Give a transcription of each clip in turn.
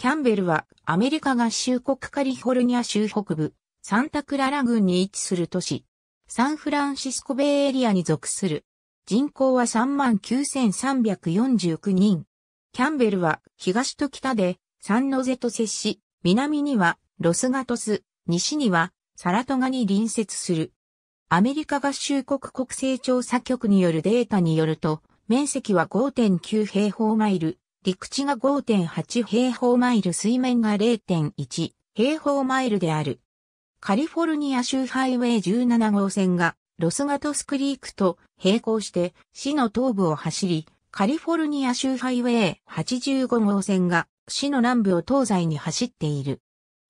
キャンベルはアメリカ合衆国カリフォルニア州北部、サンタクララ郡に位置する都市、サンフランシスコベイエリアに属する。人口は39,349人。キャンベルは東と北でサンノゼと接し、南にはロスガトス、西にはサラトガに隣接する。アメリカ合衆国国勢調査局によるデータによると、面積は5.9平方マイル、陸地が5.8平方マイル水面が0.1平方マイルである。カリフォルニア州ハイウェイ17号線がロスガトスクリークと並行して市の東部を走り、カリフォルニア州ハイウェイ85号線が市の南部を東西に走っている。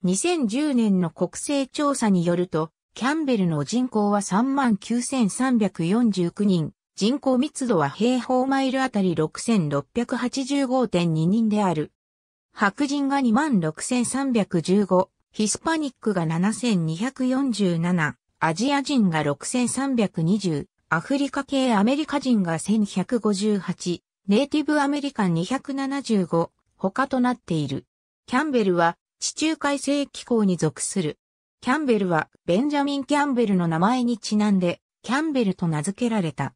2010年の国勢調査によると、キャンベルの人口は39,349人、人口密度は平方マイルあたり6685.2人である。白人が26,315、ヒスパニックが7,247、アジア人が6,320、アフリカ系アメリカ人が1158、ネイティブアメリカン275、他となっている。キャンベルは地中海性気候に属する。キャンベルはベンジャミン・キャンベルの名前にちなんで、キャンベルと名付けられた。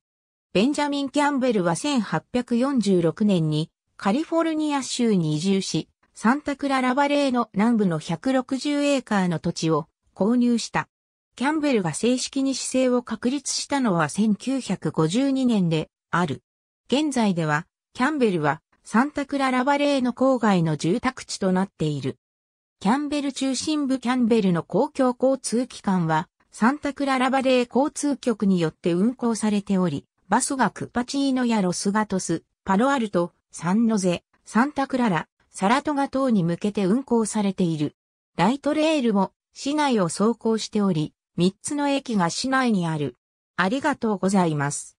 ベンジャミン・キャンベルは1846年にカリフォルニア州に移住し、サンタクララバレーの南部の160エーカーの土地を購入した。キャンベルが正式に姿勢を確立したのは1952年である。現在では、キャンベルはサンタクララバレーの郊外の住宅地となっている。キャンベル中心部キャンベルの公共交通機関は、サンタクララバレー交通局によって運行されており、バスガクパチーノやロスガトス、パロアルト、サンノゼ、サンタクララ、サラトガ等に向けて運行されている。ライトレールも市内を走行しており、3つの駅が市内にある。ありがとうございます。